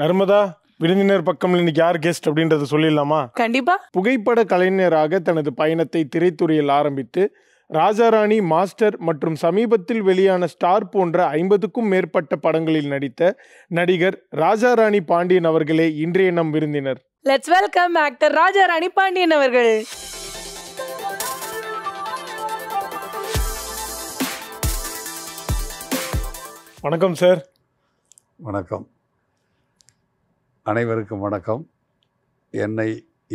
நர்மதா விருந்தினர் பக்கம் இன்னைக்கு யார் கெஸ்ட் அப்படின்றத சொல்லிடலாமா கண்டிப்பா புகைப்பட கலைஞராக தனது பயணத்தை திரைத்துறையில் ஆரம்பித்து ராஜாராணி மாஸ்டர் மற்றும் சமீபத்தில் வெளியான ஸ்டார் போன்ற ஐம்பதுக்கும் மேற்பட்ட படங்களில் நடித்த நடிகர் ராஜாராணி பாண்டியன் அவர்களே இன்றைய நம் விருந்தினர் லெட்ஸ் வெல்கம் ஆக்டர் ராஜாராணி பாண்டியன் அவர்கள் வணக்கம் சார் வணக்கம் அனைவருக்கும் வணக்கம் என்னை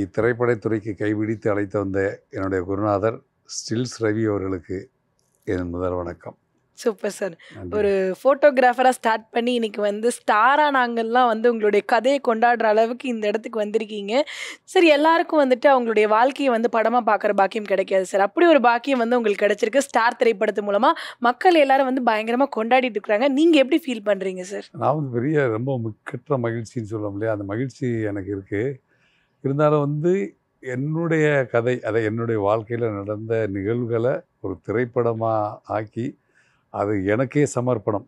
இத்திரைப்படத்துறைக்கு கைபிடித்து அழைத்து வந்த என்னுடைய குருநாதர் ஸ்டில்ஸ் ரவி அவர்களுக்கு என் முதல் வணக்கம் சூப்பர் சார் ஒரு ஃபோட்டோகிராஃபராக ஸ்டார்ட் பண்ணி இன்னைக்கு வந்து ஸ்டாராக நாங்கள்லாம் வந்து உங்களுடைய கதையை கொண்டாடுற அளவுக்கு இந்த இடத்துக்கு வந்திருக்கீங்க சார் எல்லாருக்கும் வந்துட்டு அவங்களுடைய வாழ்க்கையை வந்து படமாக பார்க்குற பாக்கியம் கிடைக்காது சார் அப்படி ஒரு பாக்கியம் வந்து உங்களுக்கு கிடைச்சிருக்கு ஸ்டார் திரைப்படத்து மூலமாக மக்கள் எல்லாரும் வந்து பயங்கரமாக கொண்டாடிட்டு இருக்கிறாங்க நீங்கள் எப்படி ஃபீல் பண்ணுறீங்க சார் நான் வந்து பெரிய ரொம்ப முக்கற்ற மகிழ்ச்சின்னு சொல்லுவோம் இல்லையா அந்த மகிழ்ச்சி எனக்கு இருக்குது இருந்தாலும் வந்து என்னுடைய கதை அதை என்னுடைய வாழ்க்கையில் நடந்த நிகழ்வுகளை ஒரு திரைப்படமாக ஆக்கி அது எனக்கே சமர்ப்பணம்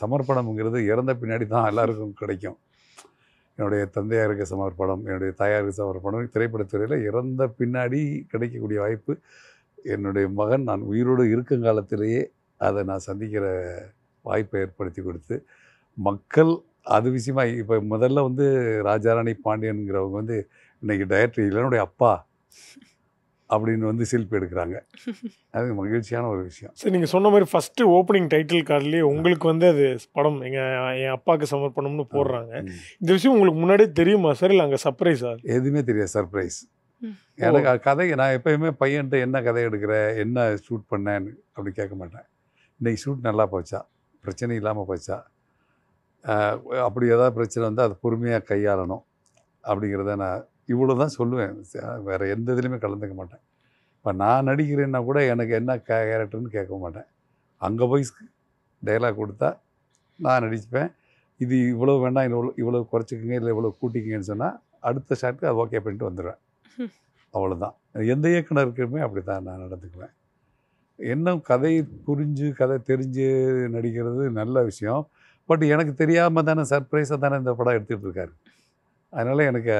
சமர்ப்பணம்ங்கிறது இறந்த பின்னாடி தான் எல்லாருக்கும் கிடைக்கும் என்னுடைய தந்தையாருக்கு சமர்ப்பணம் என்னுடைய தாயாருக்கு சமர்ப்பணம் திரைப்படத்துறையில் இறந்த பின்னாடி கிடைக்கக்கூடிய வாய்ப்பு என்னுடைய மகன் நான் உயிரோடு இருக்கும் காலத்திலேயே அதை நான் சந்திக்கிற வாய்ப்பை ஏற்படுத்தி கொடுத்து மக்கள் அது விஷயமா இப்போ முதல்ல வந்து ராஜாராணி பாண்டியனுங்கிறவங்க வந்து இன்றைக்கி டயட்ரி இல்லை அப்பா அப்படின்னு வந்து செல்ஃபி எடுக்கிறாங்க அது மகிழ்ச்சியான ஒரு விஷயம் சரி நீங்கள் சொன்ன மாதிரி ஃபஸ்ட்டு ஓப்பனிங் டைட்டில் கார்ட்லேயே உங்களுக்கு வந்து அது படம் எங்கள் என் அப்பாவுக்கு சமர்ப்பணம்னு போடுறாங்க இந்த விஷயம் உங்களுக்கு முன்னாடியே தெரியுமா சார் இல்லை அங்கே சர்ப்ரைஸ் எதுவுமே தெரியாது சர்ப்ரைஸ் எனக்கு கதை நான் எப்போயுமே பையன்கிட்ட என்ன கதை எடுக்கிற என்ன ஷூட் பண்ணேன்னு அப்படி கேட்க மாட்டேன் இன்றைக்கி ஷூட் நல்லா போச்சா பிரச்சனை இல்லாமல் போச்சா அப்படி ஏதாவது பிரச்சனை வந்தால் அது பொறுமையாக கையாளணும் அப்படிங்கிறத நான் இவ்வளோ தான் சொல்லுவேன் வேறு எந்த இதுலையுமே கலந்துக்க மாட்டேன் இப்போ நான் நடிக்கிறேன்னா கூட எனக்கு என்ன கே கேரக்டர்னு கேட்க மாட்டேன் அங்கே போய் டைலாக் கொடுத்தா நான் நடிச்சுப்பேன் இது இவ்வளோ வேண்டாம் இவ்வளோ இவ்வளோ குறைச்சிக்கங்க இல்லை இவ்வளோ கூட்டிக்கிங்கன்னு சொன்னால் அடுத்த ஷாட்டுக்கு அது ஓகே பண்ணிட்டு வந்துடுவேன் அவ்வளோதான் எந்த இயக்குனருக்குமே அப்படி தான் நான் நடந்துக்குவேன் இன்னும் கதை புரிஞ்சு கதை தெரிஞ்சு நடிக்கிறது நல்ல விஷயம் பட் எனக்கு தெரியாமல் தானே சர்ப்ரைஸாக தானே இந்த படம் எடுத்துகிட்டு இருக்காரு அதனால் எனக்கு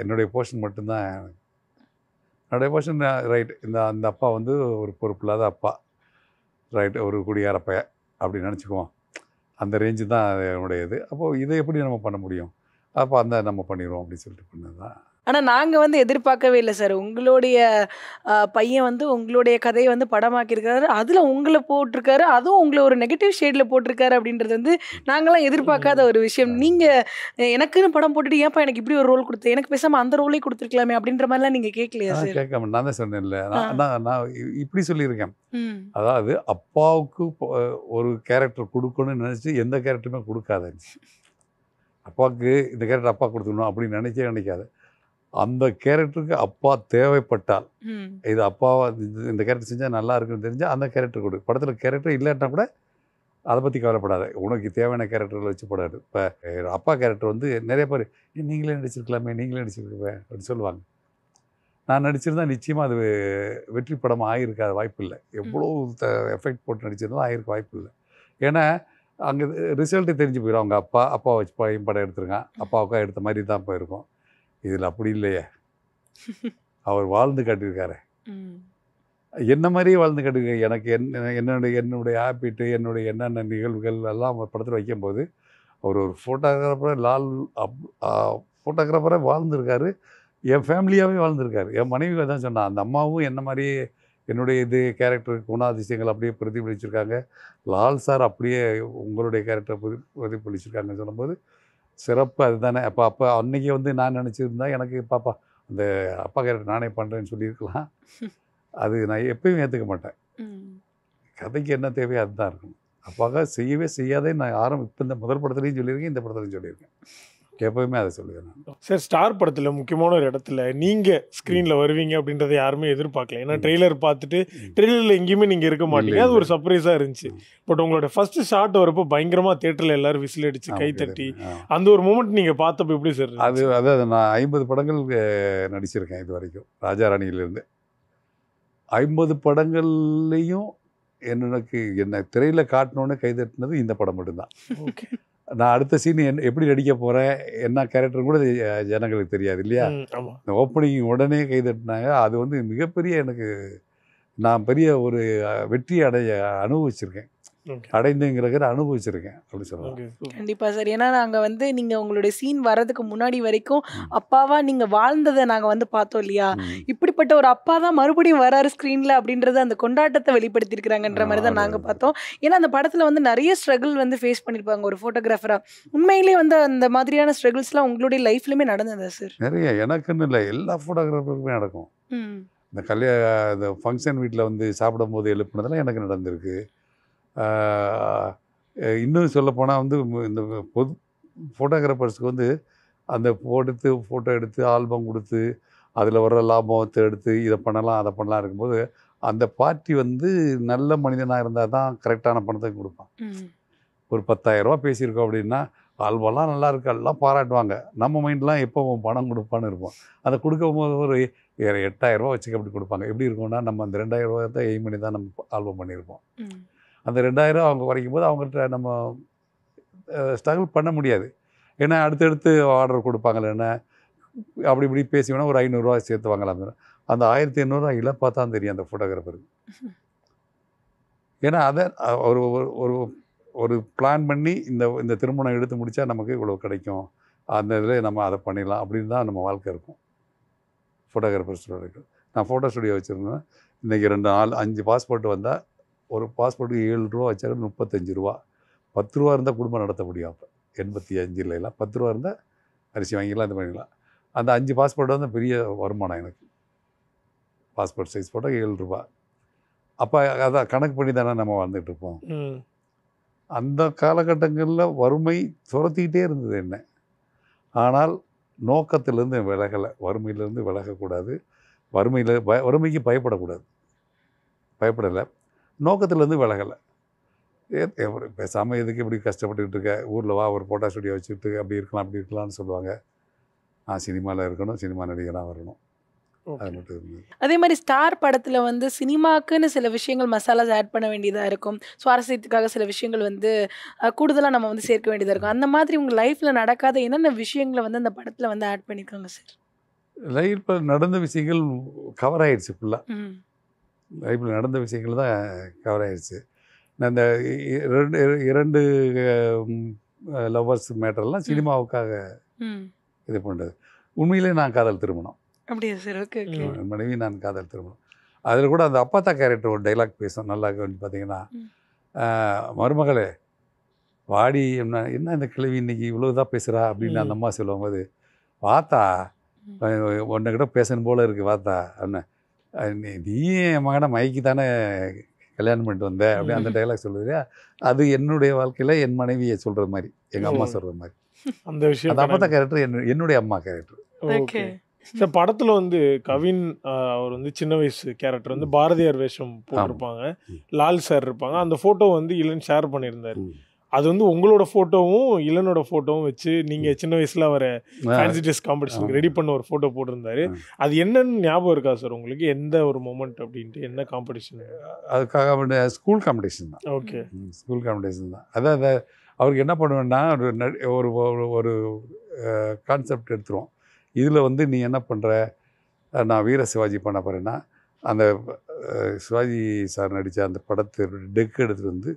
என்னுடைய போர்ஷன் மட்டும்தான் என்னுடைய போர்ஷன் ரைட் இந்த அந்த அப்பா வந்து ஒரு பொறுப்பில்லாத அப்பா ரைட் ஒரு குடியார அப்படி நினச்சிக்குவோம் அந்த ரேஞ்சு தான் என்னுடைய இது அப்போது இதை எப்படி நம்ம பண்ண முடியும் அப்போ அந்த நம்ம பண்ணிடுவோம் அப்படின்னு சொல்லிட்டு பண்ணது தான் ஆனால் நாங்கள் வந்து எதிர்பார்க்கவே இல்லை சார் உங்களுடைய பையன் வந்து உங்களுடைய கதையை வந்து படமாக்கியிருக்காரு அதில் உங்களை போட்டிருக்காரு அதுவும் உங்களை ஒரு நெகட்டிவ் ஷேடில் போட்டிருக்காரு அப்படின்றது வந்து நாங்களாம் எதிர்பார்க்காத ஒரு விஷயம் நீங்கள் எனக்குன்னு படம் போட்டுட்டு ஏன்ப்பா எனக்கு இப்படி ஒரு ரோல் கொடுத்து எனக்கு பேசாமல் அந்த ரோலே கொடுத்துருக்கலாமே அப்படின்ற மாதிரிலாம் நீங்கள் கேட்கலையா சார் கேட்க நான் தான் சொன்னேன் இல்லை நான் நான் இப்படி சொல்லியிருக்கேன் அதாவது அப்பாவுக்கு ஒரு கேரக்டர் கொடுக்கணும்னு நினச்சி எந்த கேரக்டருமே கொடுக்காத அப்பாவுக்கு இந்த கேரக்டர் அப்பா கொடுத்துக்கணும் அப்படின்னு நினைச்சே நினைக்காது அந்த கேரக்டருக்கு அப்பா தேவைப்பட்டால் இது அப்பாவை இந்த கேரக்டர் செஞ்சால் நல்லா இருக்குன்னு தெரிஞ்சால் அந்த கேரக்டர் கொடு படத்தில் கேரக்டர் இல்லாட்டினா கூட அதை பற்றி கவலைப்படாது உனக்கு தேவையான கேரக்டர்களை வச்சு போடாது இப்போ அப்பா கேரக்டர் வந்து நிறைய பேர் நீங்களே நடிச்சிருக்கலாமே நீங்களே நடிச்சிருக்கவே அப்படின்னு சொல்லுவாங்க நான் நடிச்சிருந்தா நிச்சயமாக அது வெற்றி படம் ஆகியிருக்காது வாய்ப்பு இல்லை எவ்வளோ த எஃபெக்ட் போட்டு நடிச்சிருந்தோம் ஆகியிருக்க வாய்ப்பு இல்லை ஏன்னா அங்கே ரிசல்ட்டு தெரிஞ்சு போயிடும் அவங்க அப்பா அப்பா வச்சு பையன் படம் எடுத்திருக்கான் அப்பாவுக்கா எடுத்த மாதிரி தான் போயிருக்கும் இதில் அப்படி இல்லையே அவர் வாழ்ந்து காட்டியிருக்காரு என்ன மாதிரியே வாழ்ந்து காட்டியிருக்காரு எனக்கு என்ன என்னுடைய என்னுடைய ஹாப்பிட்டு என்னுடைய என்னென்ன நிகழ்வுகள் எல்லாம் அவர் படத்தில் வைக்கும்போது அவர் ஒரு ஃபோட்டோகிராஃபரை லால் அப் ஃபோட்டோகிராஃபராக வாழ்ந்துருக்காரு என் ஃபேமிலியாகவே வாழ்ந்துருக்காரு என் மனைவி தான் சொன்னான் அந்த அம்மாவும் என்ன மாதிரியே என்னுடைய இது கேரக்டர் குணாதிசயங்கள் அப்படியே பிரதிபலிச்சிருக்காங்க லால் சார் அப்படியே உங்களுடைய கேரக்டரை பிரதி பிரதிபலிச்சிருக்காங்கன்னு சொல்லும்போது சிறப்பு அதுதானே அப்போ அப்போ அன்றைக்கி வந்து நான் நினச்சிருந்தா எனக்கு பாப்பா அந்த அப்பா கேரக்டர் நானே பண்ணுறேன்னு சொல்லியிருக்கலாம் அது நான் எப்பயும் ஏற்றுக்க மாட்டேன் கதைக்கு என்ன தேவையோ அதுதான் இருக்கணும் அப்பாக்கா செய்யவே செய்யாதே நான் ஆரம்பி இப்போ இந்த முதல் படத்துலேயும் சொல்லியிருக்கேன் இந்த படத்துலையும் சொல்லியிருக்கேன் எப்பவுமே அதை சொல்லுவேன் சார் ஸ்டார் படத்தில் முக்கியமான ஒரு இடத்துல நீங்கள் ஸ்க்ரீனில் வருவீங்க அப்படின்றத யாருமே எதிர்பார்க்கல ஏன்னா ட்ரெய்லர் பார்த்துட்டு ட்ரெய்லரில் எங்கேயுமே நீங்கள் இருக்க மாட்டீங்க அது ஒரு சர்ப்ரைஸாக இருந்துச்சு பட் உங்களோட ஃபர்ஸ்ட் ஷார்ட் வரப்போ பயங்கரமாக தேட்டரில் எல்லாரும் விசில் அடித்து கை தட்டி அந்த ஒரு மூமெண்ட் நீங்கள் பார்த்தப்போ எப்படி சார் அது அதாவது நான் ஐம்பது படங்கள் நடிச்சிருக்கேன் இது வரைக்கும் ராஜாராணியிலேருந்து ஐம்பது படங்கள்லேயும் எனக்கு என்ன திரையில் காட்டினோன்னு கைதட்டினது இந்த படம் மட்டும்தான் ஓகே நான் அடுத்த சீன் என் எப்படி நடிக்க போகிறேன் என்ன கேரக்டர் கூட ஜனங்களுக்கு தெரியாது இல்லையா இந்த ஓப்பனிங் உடனே கைதட்டினாங்க அது வந்து மிகப்பெரிய எனக்கு நான் பெரிய ஒரு வெற்றி அடைய அனுபவிச்சிருக்கேன் அடைந்துங்கிறத அனுபவிச்சிருக்கேன் அப்படி சொல்லுவாங்க கண்டிப்பாக சார் ஏன்னா நாங்கள் வந்து நீங்கள் உங்களுடைய சீன் வர்றதுக்கு முன்னாடி வரைக்கும் அப்பாவா நீங்கள் வாழ்ந்ததை நாங்கள் வந்து பார்த்தோம் இல்லையா இப்படிப்பட்ட ஒரு அப்பா தான் மறுபடியும் வராரு ஸ்க்ரீனில் அப்படின்றத அந்த கொண்டாட்டத்தை வெளிப்படுத்தியிருக்கிறாங்கன்ற மாதிரி தான் நாங்கள் பார்த்தோம் ஏன்னா அந்த படத்தில் வந்து நிறைய ஸ்ட்ரகிள் வந்து ஃபேஸ் பண்ணியிருப்பாங்க ஒரு ஃபோட்டோகிராஃபராக உண்மையிலே வந்து அந்த மாதிரியான ஸ்ட்ரகிள்ஸ்லாம் உங்களுடைய லைஃப்லையுமே நடந்ததா சார் நிறைய எனக்குன்னு இல்லை எல்லா ஃபோட்டோகிராஃபருக்குமே நடக்கும் இந்த கல்யாண இந்த ஃபங்க்ஷன் வீட்டில் வந்து சாப்பிடும்போது எழுப்பினதெல்லாம் எனக்கு நடந்திருக்கு இன்னும் சொல்லப்போனால் வந்து இந்த பொது ஃபோட்டோகிராஃபர்ஸுக்கு வந்து அந்த எடுத்து ஃபோட்டோ எடுத்து ஆல்பம் கொடுத்து அதில் வர்ற லாபத்தை எடுத்து இதை பண்ணலாம் அதை பண்ணலாம் இருக்கும்போது அந்த பார்ட்டி வந்து நல்ல மனிதனாக இருந்தால் தான் கரெக்டான பணத்தை கொடுப்பான் ஒரு பத்தாயிரரூபா பேசியிருக்கோம் அப்படின்னா ஆல்பம்லாம் நல்லா இருக்கு எல்லாம் பாராட்டுவாங்க நம்ம மைண்ட்லாம் எப்போ பணம் கொடுப்பான்னு இருப்போம் அதை கொடுக்கும் போது ஒரு எட்டாயிரரூபா வச்சுக்க அப்படி கொடுப்பாங்க எப்படி இருக்கும்னா நம்ம அந்த ரெண்டாயிரரூபா தான் எய்ம் பண்ணி தான் நம்ம ஆல்பம் பண்ணியிருப்போம் அந்த ரெண்டாயிரம் அவங்க குறைக்கும் போது அவங்கள்ட்ட நம்ம ஸ்ட்ரகிள் பண்ண முடியாது ஏன்னா அடுத்தடுத்து ஆர்டர் என்ன அப்படி இப்படி பேசி வேணால் ஒரு ஐநூறுரூவா சேர்த்து வாங்கலாம் அந்த ஆயிரத்தி எண்ணூறுரூவா இழப்பாக தான் தெரியும் அந்த ஃபோட்டோகிராஃபருக்கு ஏன்னா அதை ஒரு ஒரு ஒரு பிளான் பண்ணி இந்த இந்த திருமணம் எடுத்து முடித்தா நமக்கு இவ்வளோ கிடைக்கும் அந்த இதில் நம்ம அதை பண்ணிடலாம் அப்படின்னு தான் நம்ம வாழ்க்கை இருக்கும் ஃபோட்டோகிராஃபர் ஸ்டூடியோ நான் ஃபோட்டோ ஸ்டூடியோ வச்சுருந்தேன் இன்றைக்கி ரெண்டு நாலு அஞ்சு பாஸ்போர்ட் வந்தால் ஒரு பாஸ்போர்ட்டுக்கு ஏழு ரூபா வச்சாலும் முப்பத்தஞ்சு ரூபா பத்து ரூபா இருந்தால் குடும்பம் நடத்த முடியும் அப்போ எண்பத்தி அஞ்சுலலாம் பத்து ரூபா இருந்தால் அரிசி வாங்கிக்கலாம் இது பண்ணிக்கலாம் அந்த அஞ்சு பாஸ்போர்ட் வந்து பெரிய வருமானம் எனக்கு பாஸ்போர்ட் சைஸ் போட்டால் ஏழு ரூபா அப்போ அதான் கணக்கு பண்ணி தானே நம்ம இருப்போம் அந்த காலகட்டங்களில் வறுமை துரத்திக்கிட்டே இருந்தது என்ன ஆனால் நோக்கத்திலேருந்து விலகலை வறுமையிலேருந்து விலகக்கூடாது வறுமையில் வறுமைக்கு பயப்படக்கூடாது பயப்படலை நோக்கத்துலேருந்து விலகலை பேசாமல் எதுக்கு இப்படி கஷ்டப்பட்டுக்கிட்டு இருக்க ஊரில் வா ஒரு ஃபோட்டோ ஸ்டுடியோ வச்சுக்கிட்டு அப்படி இருக்கலாம் அப்படி இருக்கலாம்னு சொல்லுவாங்க நான் சினிமாவில் இருக்கணும் சினிமா நடிகராக வரணும் அதே மாதிரி ஸ்டார் படத்தில் வந்து சினிமாக்குன்னு சில விஷயங்கள் மசாலாஸ் ஆட் பண்ண வேண்டியதாக இருக்கும் சுவாரஸ்யத்துக்காக சில விஷயங்கள் வந்து கூடுதலாக நம்ம வந்து சேர்க்க வேண்டியதாக இருக்கும் அந்த மாதிரி உங்கள் லைஃப்பில் நடக்காத என்னென்ன விஷயங்களை வந்து அந்த படத்தில் வந்து ஆட் பண்ணியிருக்காங்க சார் லைஃப்பில் நடந்த விஷயங்கள் கவர் ஆகிடுச்சு ஃபுல்லாக லைஃப்பில் நடந்த விஷயங்கள் தான் கவர் ஆயிடுச்சு இந்த இரண்டு இரண்டு லவ்வர்ஸ் மேட்டர்லாம் சினிமாவுக்காக இது பண்ணுறது உண்மையிலே நான் காதல் திருமணம் அப்படியா சார் ஓகே மனைவி நான் காதல் திருமணம் அதில் கூட அந்த அப்பாத்தா கேரக்டர் ஒரு டைலாக் பேசும் நல்லா பார்த்தீங்கன்னா மருமகளே வாடி என்ன என்ன இந்த கிழவி இன்னைக்கு இவ்வளோ தான் பேசுகிறா அப்படின்னு அந்த அம்மா சொல்லுவாங்க போது பார்த்தா ஒன்றை கிட்ட பேசணும் போல் இருக்குது பார்த்தா அப்படின்னு நீ என் மகனை மைக்கு தானே கல்யாணம் பண்ணிட்டு வந்த அப்படி அந்த டைலாக் சொல்லுறியா அது என்னுடைய வாழ்க்கையில் என் மனைவியை சொல்கிற மாதிரி எங்கள் அம்மா சொல்கிற மாதிரி அந்த விஷயம் அந்த அப்பா தான் கேரக்டர் என்னுடைய அம்மா கேரக்டர் ஓகே இந்த படத்தில் வந்து கவின் அவர் வந்து சின்ன வயசு கேரக்டர் வந்து பாரதியார் வேஷம் போட்டிருப்பாங்க லால் சார் இருப்பாங்க அந்த ஃபோட்டோ வந்து இல்லைன்னு ஷேர் பண்ணியிருந்தார் அது வந்து உங்களோட ஃபோட்டோவும் இளனோட ஃபோட்டோவும் வச்சு நீங்கள் சின்ன வயசில் அவர் ஃபேன்சி ட்ரெஸ் காம்படிஷனுக்கு ரெடி பண்ண ஒரு ஃபோட்டோ போட்டிருந்தாரு அது என்னன்னு ஞாபகம் இருக்கா சார் உங்களுக்கு எந்த ஒரு மூமெண்ட் அப்படின்ட்டு என்ன காம்படிஷன் அதுக்காக ஸ்கூல் காம்படிஷன் தான் ஓகே ஸ்கூல் காம்படிஷன் தான் அதான் அவருக்கு என்ன பண்ணுவேன்னா ஒரு ஒரு ஒரு கான்செப்ட் எடுத்துருவோம் இதில் வந்து நீ என்ன பண்ணுற நான் வீர சிவாஜி பண்ண போகிறேன்னா அந்த சிவாஜி சார் நடித்த அந்த படத்தை டெக் எடுத்துகிட்டு வந்து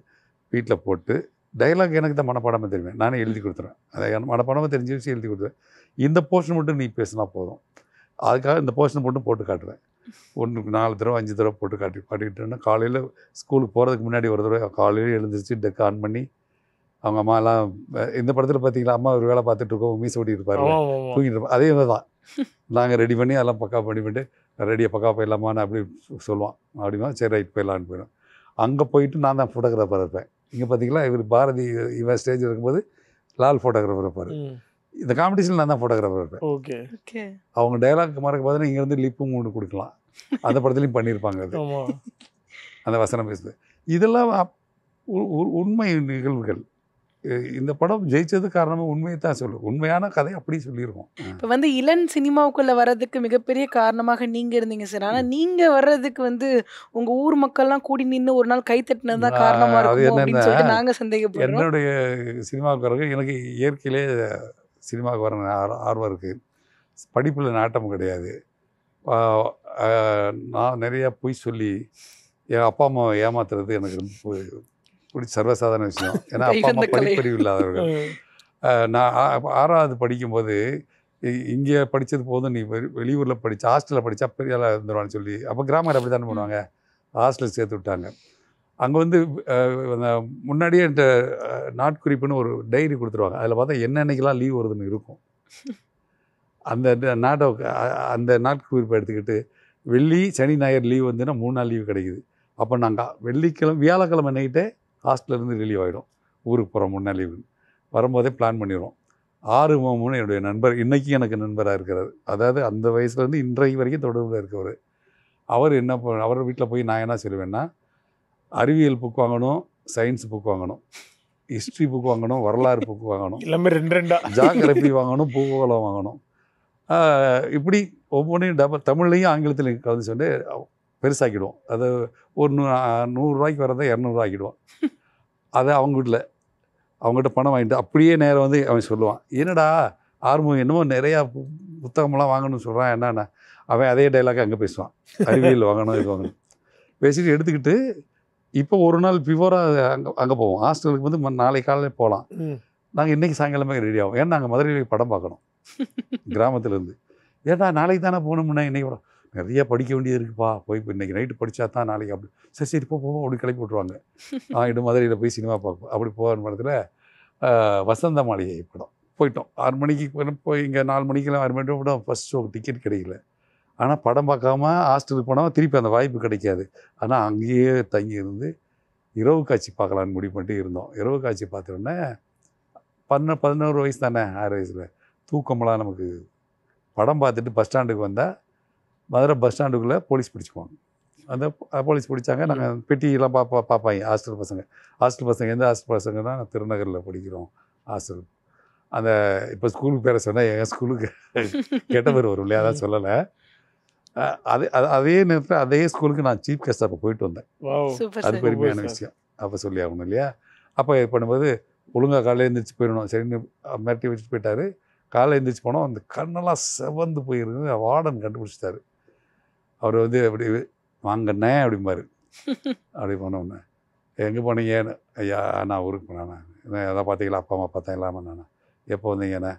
வீட்டில் போட்டு டைலாக் எனக்கு தான் மனப்பாடமாக தெரியும் நானே எழுதி கொடுத்துருவேன் அதை மனப்பாடமாக தெரிஞ்சு வச்சு எழுதி கொடுத்துருவேன் இந்த போர்ஷன் மட்டும் நீ பேசினா போதும் அதுக்காக இந்த போர்ஷன் மட்டும் போட்டு காட்டுவேன் ஒன்று நாலு தடவை அஞ்சு தடவை போட்டு காட்டி காட்டிக்கிட்டேன்னா காலையில் ஸ்கூலுக்கு போகிறதுக்கு முன்னாடி ஒரு தடவை காலையில் எழுந்திரிச்சு டெக் ஆன் பண்ணி அவங்க அம்மா எல்லாம் இந்த படத்தில் பார்த்தீங்களா அம்மா ஒரு வேலை பார்த்துட்டு இருக்கோம் மீசை ஓட்டி இருப்பார் தூங்கிட்டு இருப்போம் அதே மாதிரி தான் நாங்கள் ரெடி பண்ணி அதெல்லாம் பக்கா பண்ணி பண்ணிட்டு ரெடியாக பக்கா போயிடலாமான்னு அப்படி சொல்லுவான் அப்படிமா சரி ரைட் போயிடலான்னு போயிடும் அங்கே போயிட்டு நான் தான் ஃபோட்டோகிராஃபர் இருப்பேன் இங்கே பார்த்தீங்களா இவர் பாரதி இவன் ஸ்டேஜ் இருக்கும்போது லால் ஃபோட்டோகிராஃபர் இருப்பார் இந்த காம்படிஷனில் நான் தான் ஃபோட்டோகிராஃபர் இருப்பேன் ஓகே அவங்க டைலாக் மார்க்கு பார்த்தீங்கன்னா இங்கேருந்து லிப்பும் ஒன்று கொடுக்கலாம் அந்த படத்துலையும் பண்ணியிருப்பாங்க அது அந்த வசனம் பேசுது இதெல்லாம் உண்மை நிகழ்வுகள் இந்த படம் ஜெயிச்சது காரணமாக உண்மையை தான் சொல்லும் உண்மையான கதை அப்படி சொல்லியிருக்கோம் இப்போ வந்து இளன் சினிமாவுக்குள்ளே வர்றதுக்கு மிகப்பெரிய காரணமாக நீங்கள் இருந்தீங்க சார் ஆனால் நீங்கள் வர்றதுக்கு வந்து உங்கள் ஊர் மக்கள்லாம் கூடி நின்று ஒரு நாள் கைத்தட்டினது தான் காரணமாக இருக்கும் அப்படின்னு சொல்லிட்டு நாங்கள் சந்தேகப்படுறோம் என்னுடைய சினிமாவுக்கு வரது எனக்கு இயற்கையிலே சினிமாவுக்கு வர ஆர்வம் இருக்குது படிப்பில் நாட்டம் கிடையாது நான் நிறையா பொய் சொல்லி என் அப்பா அம்மாவை ஏமாத்துறது எனக்கு ரொம்ப இப்படி சர்வசாதாரண விஷயம் ஏன்னா அப்பா அம்மா படிப்பறிவு இல்லாதவர்கள் நான் ஆறாவது படிக்கும்போது இங்கே படித்தது போதும் நீ வெளியூரில் படித்து ஹாஸ்டலில் படித்தா பெரிய இருந்துருவான்னு சொல்லி அப்போ கிராமர் அப்படி தானே பண்ணுவாங்க ஹாஸ்டலில் சேர்த்து விட்டாங்க அங்கே வந்து முன்னாடியே என்ற நாட்குறிப்புன்னு ஒரு டைரி கொடுத்துருவாங்க அதில் பார்த்தா என்னென்னைக்கெல்லாம் லீவ் வருதுன்னு இருக்கும் அந்த நாட்டை அந்த நாட்குறிப்பை எடுத்துக்கிட்டு வெள்ளி சனி ஞாயிறு லீவ் வந்துன்னா மூணு நாள் லீவு கிடைக்குது அப்போ நாங்கள் வெள்ளிக்கிழமை வியாழக்கிழமை நைட்டே ஹாஸ்டலேருந்து ரிலீவ் ஆகிடும் ஊருக்கு போகிற முன்னாள் லீவு வரும்போதே பிளான் பண்ணிடுவோம் ஆறு மூணு என்னுடைய நண்பர் இன்றைக்கும் எனக்கு நண்பராக இருக்கிறார் அதாவது அந்த வயசுலேருந்து இன்றைக்கு வரைக்கும் தொடர்பில் இருக்கவர் அவர் என்ன அவர் வீட்டில் போய் நான் என்ன சொல்லுவேன்னா அறிவியல் புக் வாங்கணும் சயின்ஸ் புக் வாங்கணும் ஹிஸ்ட்ரி புக் வாங்கணும் வரலாறு புக் வாங்கணும் எல்லாமே ரெண்டு ரெண்டா ஜாகிரபி வாங்கணும் பூகோளம் வாங்கணும் இப்படி ஒவ்வொன்றையும் டபர் தமிழ்லையும் ஆங்கிலத்திலையும் கலந்து சொல்லி பெருசாக்கிடுவோம் அது ஒரு நூ நூறுரூவாய்க்கு வரதை இரநூறுவாக்கிடுவோம் அதை அவங்க வீட்டில் அவங்ககிட்ட பணம் வாங்கிட்டு அப்படியே நேரம் வந்து அவன் சொல்லுவான் என்னடா ஆர்வம் என்னமோ நிறையா புத்தகமெல்லாம் வாங்கணும்னு சொல்கிறான் என்னென்ன அவன் அதே டைலாக் அங்கே பேசுவான் அறிவியல் வாங்கணும் இது வாங்கணும் பேசிட்டு எடுத்துக்கிட்டு இப்போ ஒரு நாள் பிஃபோராக அங்கே அங்கே போவோம் ஹாஸ்டலுக்கு வந்து நாளை காலையில் போகலாம் நாங்கள் இன்றைக்கி சாயங்காலமே ரெடி ஆகும் ஏன்னா நாங்கள் மதுரையில் படம் பார்க்கணும் கிராமத்துலேருந்து ஏன்னா நாளைக்கு தானே போகணும்னா இன்றைக்கி படம் நிறைய படிக்க வேண்டியது இருக்குப்பா போய் இப்போ இன்றைக்கி நைட்டு படித்தா தான் நாளைக்கு அப்படி சரி சரி போ போவோம் அப்படி கிளப்பி விட்ருவாங்க நான் இடம் மதுரையில் போய் சினிமா பார்ப்போம் அப்படி போகிற படத்தில் வசந்த மாளிகை படம் போயிட்டோம் ஆறு மணிக்கு போய் இங்கே நாலு மணிக்கெல்லாம் ஆறு மணிக்கு கூட ஃபஸ்ட் ஷோ டிக்கெட் கிடைக்கல ஆனால் படம் பார்க்காம ஹாஸ்டலுக்கு போனால் திருப்பி அந்த வாய்ப்பு கிடைக்காது ஆனால் அங்கேயே தங்கி இருந்து இரவு காட்சி பார்க்கலான்னு முடிவு பண்ணிட்டு இருந்தோம் இரவு காட்சி பார்த்தோன்னே பதின பதினோரு வயசு தானே ஆறு வயசில் தூக்கமெல்லாம் நமக்கு படம் பார்த்துட்டு பஸ் ஸ்டாண்டுக்கு வந்தால் மதுரை பஸ் ஸ்டாண்டுக்குள்ளே போலீஸ் பிடிச்சிக்குவாங்க அந்த போலீஸ் பிடிச்சாங்க நாங்கள் பெட்டியெல்லாம் பாப்பா பார்ப்பாங்க ஹாஸ்டல் பசங்க ஹாஸ்டல் பசங்க எந்த ஹாஸ்டல் பசங்க தான் திருநகரில் படிக்கிறோம் ஹாஸ்டல் அந்த இப்போ ஸ்கூலுக்கு பேர சொன்னால் எங்கள் ஸ்கூலுக்கு கெட்ட பேர் வரும் இல்லையா அதான் சொல்லலை அதே அதே நேரத்தில் அதே ஸ்கூலுக்கு நான் சீஃப் கெஸ்ட் அப்போ போயிட்டு வந்தேன் அது பெருமையான விஷயம் அப்போ சொல்லி ஆகணும் இல்லையா அப்போ இது பண்ணும்போது ஒழுங்காக காலையில் எழுந்திரிச்சு போயிடணும் சரின்னு மிரட்டி வச்சுட்டு போயிட்டாரு காலையில் எழுந்திரிச்சு போனோம் அந்த கண்ணெல்லாம் செவந்து போயிருந்து வார்டன் கண்டுபிடிச்சிட்டாரு அவர் வந்து அப்படி வாங்கண்ணே அப்படிம்பாரு அப்படி போனோடனே எங்கே போனீங்கன்னு ஐயா நான் ஊருக்கு போனேண்ணா எதை பார்த்தீங்களா அப்பா அம்மா பார்த்தா நான் எப்போ வந்தீங்கண்ணே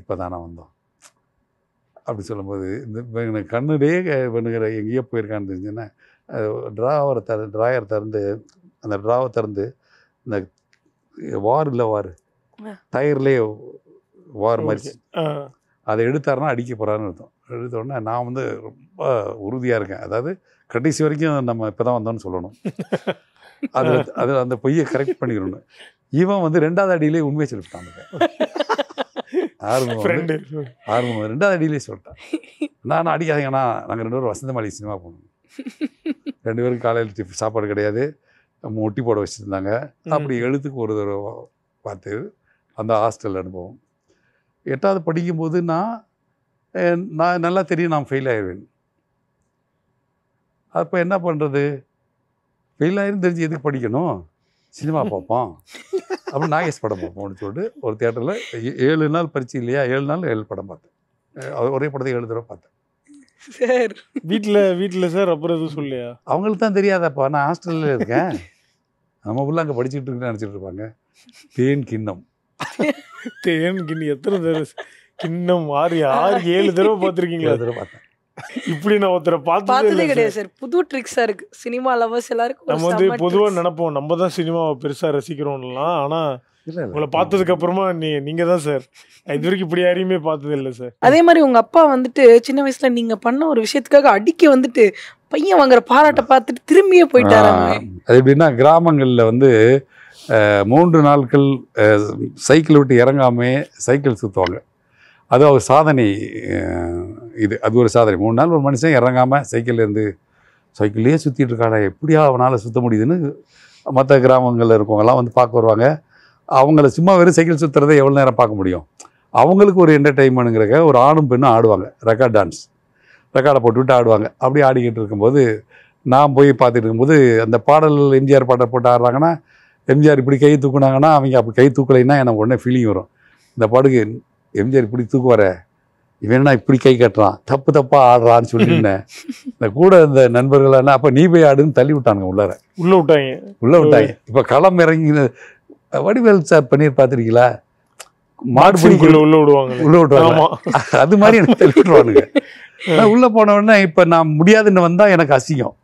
இப்போ தானே வந்தோம் அப்படி சொல்லும்போது இந்த கண்ணுலேயே பண்ணுகிற எங்கேயோ போயிருக்கான்னு தெரிஞ்சுன்னா ட்ராவரை தர ட்ராயர் திறந்து அந்த ட்ராவை திறந்து இந்த வார் இல்லை வார் டயர்லேயே வார் மாதிரி அதை எடுத்தாருன்னா அடிக்க போகிறான்னு அர்த்தம் எழுதோடனே நான் வந்து ரொம்ப உறுதியாக இருக்கேன் அதாவது கடைசி வரைக்கும் நம்ம இப்போ தான் வந்தோம்னு சொல்லணும் அது அது அந்த பொய்யை கரெக்ட் பண்ணிக்கணும் இவன் வந்து ரெண்டாவது அடியிலே உண்மையை சொல்லிவிட்டான் ஆர்வம் ஆர்வம் ரெண்டாவது அடியிலே சொல்லிட்டான் நான் அடிக்காதீங்கண்ணா நாங்கள் ரெண்டு பேரும் மாளிகை சினிமா போகணும் ரெண்டு பேரும் காலையில் டிஃபன் சாப்பாடு கிடையாது ஒட்டி போட வச்சுருந்தாங்க அப்படி எழுத்துக்கு ஒரு தடவை பார்த்து அந்த ஹாஸ்டல் அனுபவம் எட்டாவது படிக்கும்போது நான் நான் நல்லா தெரியும் நான் ஃபெயில் ஆயிடுவேன் அப்போ என்ன பண்ணுறது ஃபெயில் ஆயிருந்து தெரிஞ்சு எதுக்கு படிக்கணும் சினிமா பார்ப்போம் அப்புறம் நாகேஷ் படம் பார்ப்போம்னு சொல்லிட்டு ஒரு தேட்டரில் ஏழு நாள் பரிச்சு இல்லையா ஏழு நாள் ஏழு படம் பார்த்தேன் ஒரே படத்தை ஏழு தடவை பார்த்தேன் சார் வீட்டில் வீட்டில் சார் அப்புறம் எதுவும் சொல்லியா அவங்களுக்கு தான் தெரியாதாப்பா நான் ஹாஸ்டலில் இருக்கேன் நம்ம உள்ள அங்கே படிச்சுட்டு இருக்கேன் நினச்சிட்டு இருப்பாங்க தேன் கிண்ணம் தேன் கிண்ணி எத்தனை தடவை கிண்ணம் ஆறு ஆறு ஏழு தடவை பார்த்துருக்கீங்களா தடவை பார்த்தேன் இப்படி நான் ஒருத்தரை பார்த்ததே கிடையாது சார் புது ட்ரிக்ஸா இருக்கு சினிமா லவர்ஸ் எல்லாருக்கும் நம்ம வந்து பொதுவாக நினைப்போம் நம்ம தான் சினிமாவை பெருசா ரசிக்கிறோம்லாம் ஆனா உங்களை பார்த்ததுக்கு அப்புறமா நீ நீங்க தான் சார் இது வரைக்கும் இப்படி யாரையுமே பார்த்தது இல்லை சார் அதே மாதிரி உங்க அப்பா வந்துட்டு சின்ன வயசுல நீங்க பண்ண ஒரு விஷயத்துக்காக அடிக்க வந்துட்டு பையன் வாங்குற பாராட்டை பார்த்துட்டு திரும்பியே போயிட்டாராங்க அது எப்படின்னா கிராமங்களில் வந்து மூன்று நாட்கள் சைக்கிள் விட்டு இறங்காமே சைக்கிள் சுற்றுவாங்க அது அவர் சாதனை இது அது ஒரு சாதனை மூணு நாள் ஒரு மனுஷன் இறங்காமல் சைக்கிள்லேருந்து சைக்கிள்லேயே சுற்றிட்டு இருக்காடா எப்படியா அவனால் சுற்ற முடியுதுன்னு மற்ற கிராமங்களில் இருக்கவங்கலாம் வந்து பார்க்க வருவாங்க அவங்கள சும்மா வெறும் சைக்கிள் சுற்றுறதை எவ்வளோ நேரம் பார்க்க முடியும் அவங்களுக்கு ஒரு என்டர்டெயின்மெண்ட்டுங்கிறக்க ஒரு ஆணும் பெண்ணும் ஆடுவாங்க ரெக்கார்ட் டான்ஸ் ரெக்கார்டை போட்டுவிட்டு ஆடுவாங்க அப்படி ஆடிக்கிட்டு இருக்கும்போது நான் போய் பார்த்துட்டு இருக்கும்போது அந்த பாடல் எம்ஜிஆர் பாடல் போட்டு ஆடுறாங்கன்னா எம்ஜிஆர் இப்படி கை தூக்குனாங்கன்னா அவங்க அப்படி கை தூக்கலைன்னா எனக்கு உடனே ஃபீலிங் வரும் இந்த பாடுக்கு எம்ஜிஆர் இப்படி வர இவன் இப்படி கை கட்டுறான் தப்பு தப்பா ஆடுறான்னு சொல்லியிருந்தேன் இந்த கூட இந்த என்ன அப்போ நீ போய் ஆடுன்னு தள்ளி விட்டானுங்க உள்ளார உள்ள விட்டாங்க உள்ள விட்டாங்க இப்போ களம் இறங்கி வடிவேல் சார் பண்ணி பார்த்துருக்கீங்களா மாடு பிடிக்க உள்ள விடுவாங்க உள்ள விட்டுவாங்க அது மாதிரி எனக்கு தள்ளி விட்டுருவானுங்க உள்ள போன இப்ப இப்போ நான் முடியாதுன்னு வந்தால் எனக்கு அசிங்கம்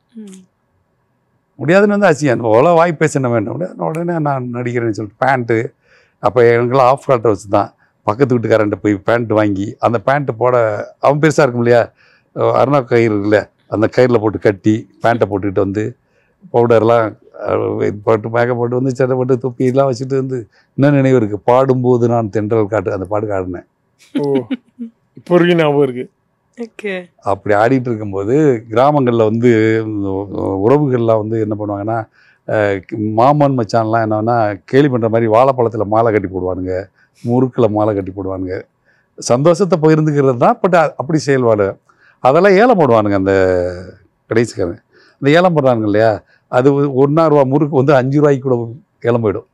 முடியாதுன்னு வந்து அசிங்கம் அவ்வளோ வாய் என்ன வேணும் உடனே நான் நடிக்கிறேன்னு சொல்லிட்டு பேண்ட்டு அப்போ எங்களுக்கெல்லாம் ஆஃப் கால்ட்டை வச்சு தான் பக்கத்து வீட்டுக்காரன்ட்ட போய் பேண்ட் வாங்கி அந்த பேண்ட்டு போட அவன் பெருசாக இருக்கும் இல்லையா அருணா கயிறு இருக்குல்ல அந்த கயிறில் போட்டு கட்டி பேண்ட்டை போட்டுக்கிட்டு வந்து பவுடர்லாம் போட்டு மேக போட்டு வந்து சட்டை போட்டு இதெல்லாம் வச்சுட்டு வந்து இன்னும் நினைவு இருக்குது பாடும்போது நான் தென்றல் காட்டு அந்த பாட்டு காடினேன் இப்போ வரைக்கும் ஞாபகம் இருக்குது அப்படி ஆடிட்டு இருக்கும்போது கிராமங்களில் வந்து உறவுகள்லாம் வந்து என்ன பண்ணுவாங்கன்னா மாமன் மச்சான்லாம் என்னன்னா கேலி பண்ணுற மாதிரி வாழைப்பழத்தில் மாலை கட்டி போடுவானுங்க முறுக்கில் மாலை கட்டி போடுவானுங்க சந்தோஷத்தை பகிர்ந்துக்கிறது தான் பட் அப்படி செயல்பாடு அதெல்லாம் ஏலம் போடுவானுங்க அந்த கடைசிக்காரன் அந்த ஏலம் போடுறானுங்க இல்லையா அது ஒன்றா ரூபா முறுக்கு வந்து அஞ்சு ரூபாய்க்கு கூட ஏலம் போயிடும்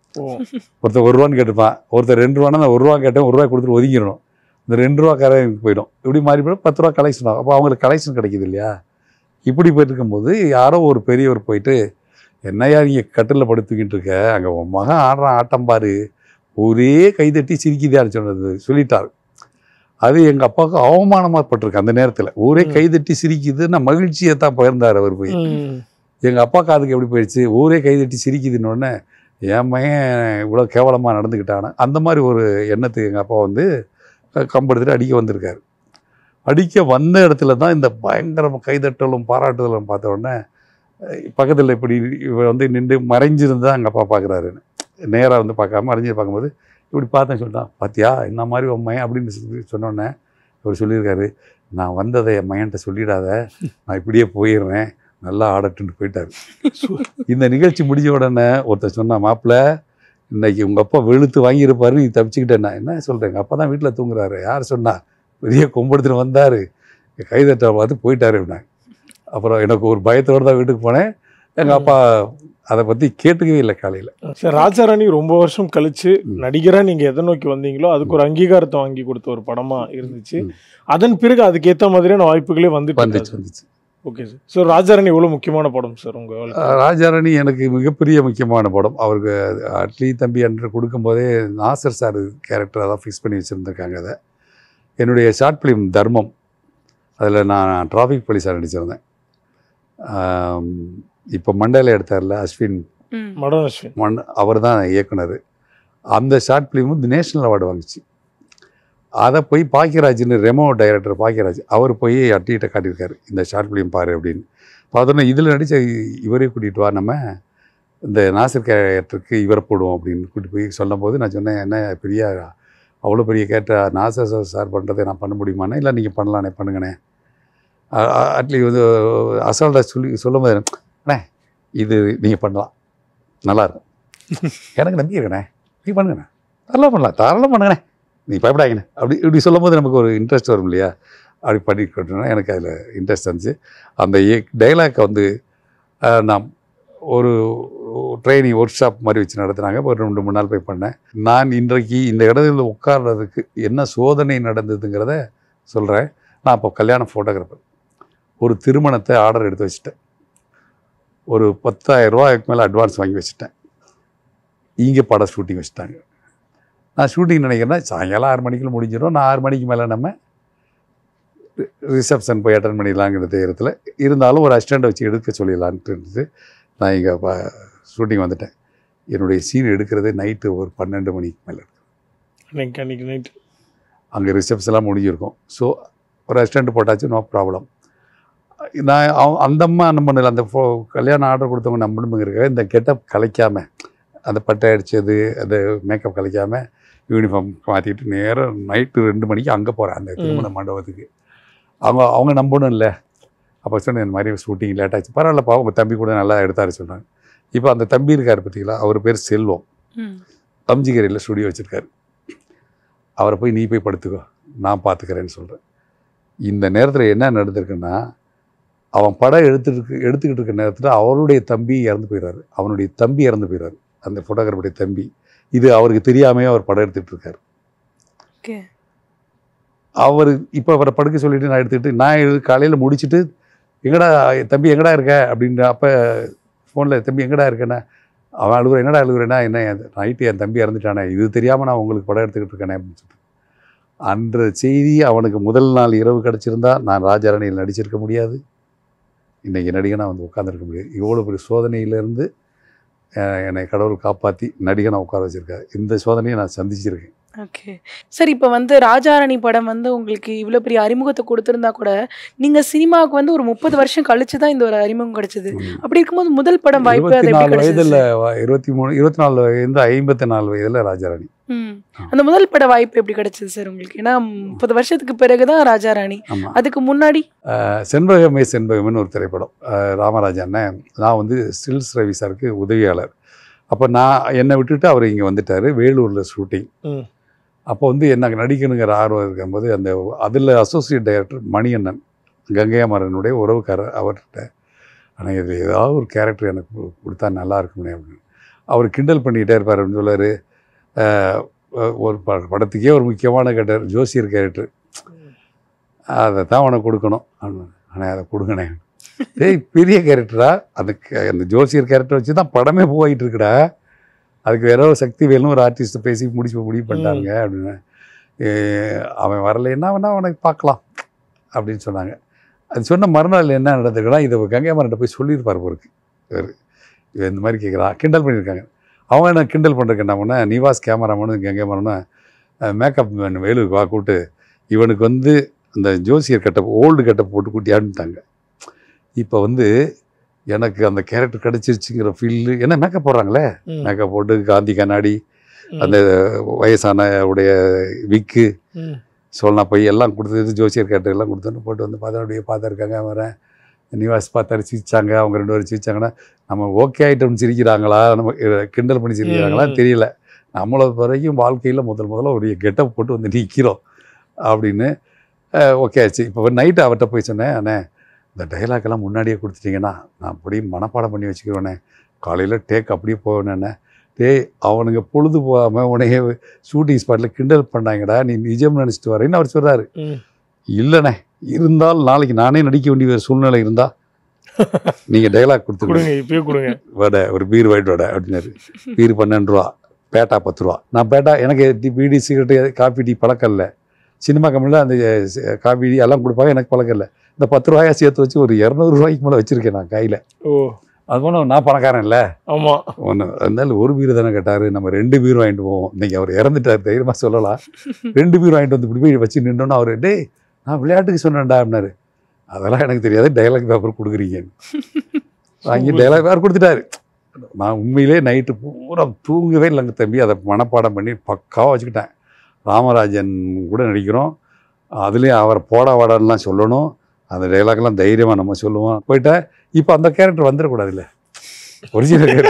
ஒருத்தர் ஒரு ரூபான்னு கேட்டுப்பான் ஒருத்தர் ரெண்டு ரூபானா நான் ஒரு ரூபா கேட்டேன் ஒரு ரூபாய் கொடுத்துட்டு ஒதுங்கிடணும் இந்த ரெண்டு ரூபா கரைக்கு போயிடும் இப்படி மாறி போய் பத்து ரூபா கலெக்ஷன் ஆகும் அப்போ அவங்களுக்கு கலெக்ஷன் கிடைக்கிது இல்லையா இப்படி போயிட்டு யாரோ ஒரு பெரியவர் போயிட்டு என்னையா நீங்கள் கட்டிலில் படுத்துக்கிட்டு இருக்க அங்கே உன் மகன் ஆடுறான் ஆட்டம் பாரு ஒரே கைதட்டி சிரிக்குதான்னு சொன்னது சொல்லிட்டார் அது எங்கள் அப்பாவுக்கு அவமானமாக பட்டிருக்கு அந்த நேரத்தில் ஒரே கைதட்டி சிரிக்குதுன்னா மகிழ்ச்சியை தான் பகிர்ந்தார் அவர் போய் எங்கள் அப்பாவுக்கு அதுக்கு எப்படி போயிடுச்சு ஊரே கைதட்டி சிரிக்குதுன்னொடனே என் பையன் இவ்வளோ கேவலமாக நடந்துக்கிட்டானே அந்த மாதிரி ஒரு எண்ணத்துக்கு எங்கள் அப்பா வந்து கம்பெடுத்துட்டு அடிக்க வந்திருக்காரு அடிக்க வந்த இடத்துல தான் இந்த பயங்கர கைதட்டலும் பாராட்டுதலும் பார்த்த உடனே பக்கத்தில் இப்படி வந்து நின்று தான் எங்கள் அப்பா பார்க்குறாருன்னு நேராக வந்து பார்க்காம அறிஞ்சு பார்க்கும்போது இப்படி பார்த்தேன் சொல்லிட்டான் பார்த்தியா இந்த மாதிரி உன் மையன் அப்படின்னு சொல்லி சொன்னோன்னே அவர் சொல்லியிருக்காரு நான் வந்ததை என் மையன்ட்ட சொல்லிடாத நான் இப்படியே போயிடுறேன் நல்லா ஆடட்டு போயிட்டார் இந்த நிகழ்ச்சி முடிஞ்ச உடனே ஒருத்தர் சொன்னான் மாப்பிள்ள இன்னைக்கு உங்கள் அப்பா வெளுத்து வாங்கியிருப்பாரு நீ நான் என்ன சொல்கிறேன் எங்கள் அப்பா தான் வீட்டில் தூங்குறாரு யார் சொன்னா பெரிய கொம்பெடுத்துன்னு வந்தார் கைதட்ட பார்த்து போயிட்டாரு அப்படின்னா அப்புறம் எனக்கு ஒரு பயத்தோடு தான் வீட்டுக்கு போனேன் எங்கள் அப்பா அதை பற்றி கேட்டுக்கவே இல்லை காலையில் சார் ராஜாராணி ரொம்ப வருஷம் கழித்து நடிகராக நீங்கள் எதை நோக்கி வந்தீங்களோ அதுக்கு ஒரு அங்கீகாரத்தை வாங்கி கொடுத்த ஒரு படமாக இருந்துச்சு அதன் பிறகு அதுக்கேற்ற மாதிரியான வாய்ப்புகளே வந்து வந்துச்சு வந்துச்சு ஓகே சார் ஸோ ராஜாராணி எவ்வளோ முக்கியமான படம் சார் உங்கள் ராஜாராணி எனக்கு மிகப்பெரிய முக்கியமான படம் அவருக்கு அட்லி தம்பி கொடுக்கும் கொடுக்கும்போதே நாசர் சார் கேரக்டர் அதான் ஃபிக்ஸ் பண்ணி வச்சுருந்துருக்காங்க அதை என்னுடைய ஷார்ட் ஃபிலிம் தர்மம் அதில் நான் டிராஃபிக் போலீஸாக நடிச்சிருந்தேன் இப்போ மண்டேல எடுத்தார்ல அஸ்வின் மண்ட அவர் தான் இயக்குனர் அந்த ஷார்ட் ஃபிலிமும் நேஷனல் அவார்டு வாங்கிச்சு அதை போய் பாக்கியராஜ்னு ரெமோ டைரக்டர் பாக்கியராஜ் அவர் போய் அட்டிகிட்ட காட்டியிருக்காரு இந்த ஷார்ட் ஃபிலிம் பாரு அப்படின்னு பார்த்தோன்னா இதில் நடித்த இவரே கூட்டிகிட்டு வா நம்ம இந்த நாசர் கேரக்டருக்கு இவரை போடுவோம் அப்படின்னு கூட்டிட்டு போய் சொல்லும் போது நான் சொன்னேன் என்ன பெரிய அவ்வளோ பெரிய கேட்டால் நாசர் சார் சார் பண்ணுறதை நான் பண்ண முடியுமாண்ணே இல்லை நீங்கள் பண்ணலாண்ணே பண்ணுங்கண்ணே அட்லீஸ்ட் வந்து அசால்ட்டாக சொல்லி சொல்லும்போது அண்ணே இது நீங்கள் பண்ணலாம் நல்லாயிருக்கும் எனக்கு நம்பி இருக்கண்ணே நீ பண்ணுங்கண்ணே நல்லா பண்ணலாம் தாராளம் பண்ணுங்கண்ணே நீ பயப்படாங்கண்ணே அப்படி இப்படி சொல்லும் போது நமக்கு ஒரு இன்ட்ரெஸ்ட் வரும் இல்லையா அப்படி பண்ணிக்கிட்டோம்னா எனக்கு அதில் இன்ட்ரெஸ்ட் இருந்துச்சு அந்த டைலாக்கை வந்து நாம் ஒரு ட்ரைனிங் ஒர்க் ஷாப் மாதிரி வச்சு நடத்துனாங்க ஒரு ரெண்டு மூணு நாள் போய் பண்ணேன் நான் இன்றைக்கு இந்த இடத்துல உட்கார்றதுக்கு என்ன சோதனை நடந்ததுங்கிறத சொல்கிறேன் நான் இப்போ கல்யாண ஃபோட்டோகிராஃபர் ஒரு திருமணத்தை ஆர்டர் எடுத்து வச்சுட்டேன் ஒரு பத்தாயிரம் ரூபாய்க்கு மேலே அட்வான்ஸ் வாங்கி வச்சுட்டேன் இங்கே படம் ஷூட்டிங் வச்சுட்டாங்க நான் ஷூட்டிங் நினைக்கிறேன்னா சாயங்காலம் ஆறு மணிக்குள்ள முடிஞ்சிடும் நான் ஆறு மணிக்கு மேலே நம்ம ரிசப்ஷன் போய் அட்டன் பண்ணிடலாங்கிற தைரியத்தில் இருந்தாலும் ஒரு அசிஸ்டண்ட்டை வச்சு எடுக்க சொல்லிடலான்ட்டு நான் இங்கே ஷூட்டிங் வந்துட்டேன் என்னுடைய சீன் எடுக்கிறதே நைட்டு ஒரு பன்னெண்டு மணிக்கு மேலே அன்னைக்கு அன்றைக்கி நைட்டு அங்கே ரிசப்ஷன்லாம் முடிஞ்சிருக்கும் ஸோ ஒரு அசிஸ்டண்ட் போட்டாச்சு நோ ப்ராப்ளம் நான் அந்த அம்மா என்ன பண்ணல அந்த ஃபோ கல்யாணம் ஆர்டர் கொடுத்தவங்க இருக்க இந்த கெட்டப் கலைக்காமல் அந்த பட்டை அடித்தது அந்த மேக்கப் கலைக்காமல் யூனிஃபார்ம் மாற்றிட்டு நேரம் நைட்டு ரெண்டு மணிக்கு அங்கே போகிறேன் அந்த திருமண மண்டபத்துக்கு அவங்க அவங்க நம்பணும் இல்லை அப்போ சொன்னேன் இந்த மாதிரி ஷூட்டிங் லேட் ஆச்சு பரவாயில்லப்பா உங்கள் தம்பி கூட நல்லா எடுத்தாரு சொன்னாங்க இப்போ அந்த தம்பி இருக்கார் பார்த்தீங்களா அவர் பேர் செல்வம் தம்ஜிகரையில் ஸ்டுடியோ வச்சுருக்காரு அவரை போய் நீ போய் படுத்துக்கோ நான் பார்த்துக்கிறேன்னு சொல்கிறேன் இந்த நேரத்தில் என்ன நடந்திருக்குன்னா அவன் படம் எடுத்துட்டு எடுத்துக்கிட்டு இருக்க நேரத்தில் அவருடைய தம்பி இறந்து போயிடாரு அவனுடைய தம்பி இறந்து போயிடுறாரு அந்த ஃபோட்டோகிராஃபருடைய தம்பி இது அவருக்கு தெரியாமே அவர் படம் எடுத்துகிட்டு ஓகே அவர் இப்போ அவரை படுக்க சொல்லிட்டு நான் எடுத்துக்கிட்டு நான் காலையில் முடிச்சுட்டு எங்கடா தம்பி எங்கடா இருக்க அப்படின்ற அப்போ ஃபோனில் தம்பி எங்கடா இருக்கேண்ணா அவன் அழுகுறேன் என்னடா அழுகுறேன்னா என்ன நைட்டு என் தம்பி இறந்துட்டானே இது தெரியாமல் நான் உங்களுக்கு படம் எடுத்துக்கிட்டு இருக்கேனே அப்படின்னு சொல்லிட்டு அந்த செய்தி அவனுக்கு முதல் நாள் இரவு கிடச்சிருந்தா நான் ராஜாரணியில் நடிச்சிருக்க முடியாது இன்றைக்கி நடிகனாக வந்து உட்காந்துருக்க முடியும் இவ்வளோ பெரிய சோதனையிலேருந்து என்னை கடவுள் காப்பாற்றி நடிகனாக உட்கார வச்சுருக்காரு இந்த சோதனையை நான் சந்திச்சிருக்கேன் ஓகே சார் இப்போ வந்து ராஜாரணி படம் வந்து உங்களுக்கு இவ்வளோ பெரிய அறிமுகத்தை கொடுத்துருந்தா கூட நீங்கள் சினிமாவுக்கு வந்து ஒரு முப்பது வருஷம் கழிச்சு தான் இந்த ஒரு அறிமுகம் கிடைச்சிது அப்படி இருக்கும்போது முதல் படம் வாய்ப்பு நாலு வயதில் இருபத்தி மூணு இருபத்தி நாலு வயது ஐம்பத்தி நாலு வயதில் ராஜாராணி அந்த முதல் பட வாய்ப்பு எப்படி கிடைச்சது சார் உங்களுக்கு ஏன்னா முப்பது வருஷத்துக்கு பிறகு தான் ராஜா ராணி அதுக்கு முன்னாடி செண்பகமே செண்பகம்னு ஒரு திரைப்படம் ராமராஜன் நான் வந்து ஸ்டில்ஸ் ரவி சாருக்கு உதவியாளர் அப்போ நான் என்னை விட்டுட்டு அவர் இங்கே வந்துட்டார் வேலூரில் ஷூட்டிங் அப்போ வந்து எனக்கு நடிக்கணுங்கிற ஆர்வம் இருக்கும்போது அந்த அதில் அசோசியேட் டைரக்டர் மணியண்ணன் கங்கையாமரனுடைய உறவுக்காரர் அவர்கிட்ட ஆனால் இது ஏதாவது ஒரு கேரக்டர் எனக்கு கொடுத்தா நல்லா இருக்கும் அப்படின்னு அவர் கிண்டல் பண்ணிக்கிட்டே இருப்பார் அப்படின்னு சொல்லுவார் ஒரு ப படத்துக்கே ஒரு முக்கியமான கேட்டார் ஜோசியர் கேரக்டர் அதை தான் உனக்கு கொடுக்கணும் அண்ணே அதை கொடுங்கண்ணே டேய் பெரிய கேரக்டரா அதுக்கு அந்த ஜோசியர் கேரக்டர் வச்சு தான் படமே போயிட்டு இருக்குடா அதுக்கு வேற ஒரு சக்தி வேலும் ஒரு ஆர்டிஸ்ட் பேசி முடிச்சு முடிவு பண்ணாங்க அப்படின்னு அவன் வரலைன்னா வேணா அவனை பார்க்கலாம் அப்படின்னு சொன்னாங்க அது சொன்ன மறுநாள் என்ன நடந்திருக்குன்னா இதை கங்கை மரண்ட போய் சொல்லியிருப்பார் போருக்கு இவர் இந்த மாதிரி கேட்குறான் கிண்டல் பண்ணியிருக்காங்க அவங்க என்ன கிண்டல் பண்ணுறதுக்கு என்ன பண்ண நிவாஸ் கேமராமேனு எங்கே பண்ணோன்னா மேக்கப் மேன் வேலுக்கு வா கூட்டு இவனுக்கு வந்து அந்த ஜோசியர் கட்டப் ஓல்டு கட்டப் போட்டு கூட்டி அனுப்பிட்டாங்க இப்போ வந்து எனக்கு அந்த கேரக்டர் கிடச்சிருச்சுங்கிற ஃபீல்டு ஏன்னா மேக்கப் போடுறாங்களே மேக்கப் போட்டு காந்தி கண்ணாடி அந்த வயசான உடைய விக்கு சொல்லலாம் போய் எல்லாம் கொடுத்துட்டு ஜோசியர் கேட்டு எல்லாம் கொடுத்துட்டு போட்டு வந்து பார்த்தா அப்படியே பார்த்துருக்காங்க வரேன் நிவாஸ் பார்த்தாரு சிரிச்சாங்க அவங்க ரெண்டு பேரும் சிரிச்சாங்கன்னா நம்ம ஓகே ஐட்டம் சிரிக்கிறாங்களா நம்ம கிண்டல் பண்ணி சிரிக்கிறாங்களா தெரியல நம்மளை வரைக்கும் வாழ்க்கையில் முதல் முதல்ல ஒரு கெட்டப் போட்டு வந்து நிற்கிறோம் அப்படின்னு ஓகே ஆச்சு இப்போ நைட்டு அவர்கிட்ட போய் சொன்னேன் அண்ணே இந்த டைலாக்கெல்லாம் முன்னாடியே கொடுத்துட்டிங்கன்னா நான் அப்படியே மனப்பாடம் பண்ணி வச்சுக்கிறோண்ணே காலையில் டேக் அப்படியே போவேண்ணே டே அவனுங்க பொழுது போகாமல் உனைய ஷூட்டிங் ஸ்பாட்டில் கிண்டல் பண்ணாங்கடா நீ நிஜம் நினச்சிட்டு வரேன்னு அவர் சொல்கிறாரு இல்லைண்ணே இருந்தால் நாளைக்கு நானே நடிக்க வேண்டிய சூழ்நிலை இருந்தால் நீங்கள் டைலாக் கொடுத்து கொடுங்க இப்பயே கொடுங்க வடை ஒரு பீர் ஒயிட் வடை அப்படின்னாரு பீர் பன்னெண்டு ரூபா பேட்டா பத்து ரூபா நான் பேட்டா எனக்கு பீடி சிகரெட்டு காஃபி டீ பழக்கம் இல்லை சினிமா கம்பெனியில் அந்த காஃபி டீ எல்லாம் கொடுப்பாங்க எனக்கு பழக்கம் இல்லை இந்த பத்து ரூபாயை சேர்த்து வச்சு ஒரு ரூபாய்க்கு மேலே வச்சுருக்கேன் நான் கையில் ஓ அது போல நான் பணக்காரன் இல்லை ஆமாம் ஒன்று அதனால ஒரு பீர் தானே கேட்டார் நம்ம ரெண்டு பீர் வாங்கிட்டு போவோம் இன்றைக்கி அவர் இறந்துட்டார் தைரியமாக சொல்லலாம் ரெண்டு பீர் வாங்கிட்டு வந்து இப்படி போய் வச்சு நின்றோன்னா அவர் டே நான் விளையாட்டுக்கு சொன்னேன்டா அப்படின்னாரு அதெல்லாம் எனக்கு தெரியாது டைலாக் பேப்பர் கொடுக்குறீங்கன்னு வாங்கி டைலாக் பேப்பர் கொடுத்துட்டாரு நான் உண்மையிலே நைட்டு பூரா தூங்கவே இல்லைங்க தம்பி அதை மனப்பாடம் பண்ணி பக்காவாக வச்சுக்கிட்டேன் ராமராஜன் கூட நடிக்கிறோம் அதுலேயும் அவரை போடா வாடான்லாம் சொல்லணும் அந்த டைலாக்லாம் தைரியமாக நம்ம சொல்லுவோம் போயிட்டேன் இப்போ அந்த கேரக்டர் வந்துடக்கூடாதுல்ல ஒரிஜினல்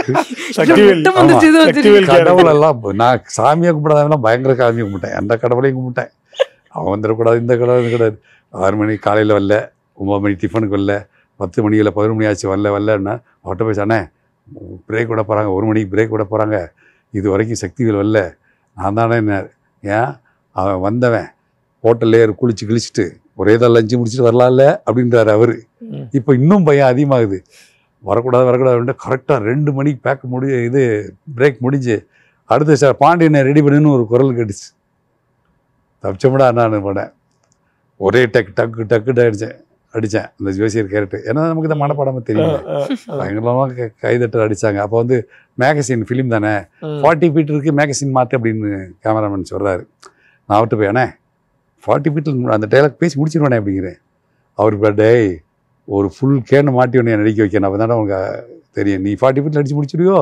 கடவுளெல்லாம் நான் சாமியை கும்பிடாதான் பயங்கர சாமியை கும்பிட்டேன் எந்த கடவுளையும் கும்பிட்டேன் அவன் வந்துடக்கூடாது இந்த கடை கிடையாது ஆறு மணி காலையில் வரல ஒம்பது மணி டிஃபனுக்கு வரல பத்து மணி இல்லை பதினொரு மணி ஆச்சு வரல வரலன்னா அவட்ட போய் அண்ணே பிரேக் விட போகிறாங்க ஒரு மணிக்கு பிரேக் விட போகிறாங்க இது வரைக்கும் சக்திகள் வரல நான் தானே என்ன ஏன் அவன் வந்தவன் ஹோட்டல்லே குளிச்சு கிழிச்சிட்டு ஒரே தான் லஞ்சு முடிச்சுட்டு வரலாம்ல அப்படின்றாரு அவர் இப்போ இன்னும் பயம் அதிகமாகுது வரக்கூடாது வரக்கூடாது கரெக்டாக ரெண்டு மணிக்கு பேக் முடி இது பிரேக் முடிஞ்சு அடுத்த சார் பாண்டியனை ரெடி பண்ணுன்னு ஒரு குரல் கேட்டுச்சு தப்பிச்சமுடா நான் போனேன் ஒரே டக்கு டக்கு டக்குட்டு அடித்தேன் அடித்தேன் அந்த ஜோசியர் கேரட்டு ஏன்னா நமக்கு இந்த மனப்பாடமாக தெரியும் பயங்கரமாக கைதட்டல் அடித்தாங்க அப்போ வந்து மேகசின் ஃபிலிம் தானே ஃபார்ட்டி ஃபீட் இருக்குது மேகசின் மாற்று அப்படின்னு கேமராமேன் சொல்கிறாரு நான் அவர்கிட்ட போய் அண்ணே ஃபார்ட்டி ஃபீட்டில் அந்த டைலாக் பேசி முடிச்சிருவானே அப்படிங்கிறேன் அவர் இப்போ டேய் ஒரு ஃபுல் கேனு மாட்டி உன்னை நடிக்க வைக்கணும் அப்போ தானே உனக்கு தெரியும் நீ ஃபார்ட்டி ஃபீட்டில் அடித்து முடிச்சுடுவோ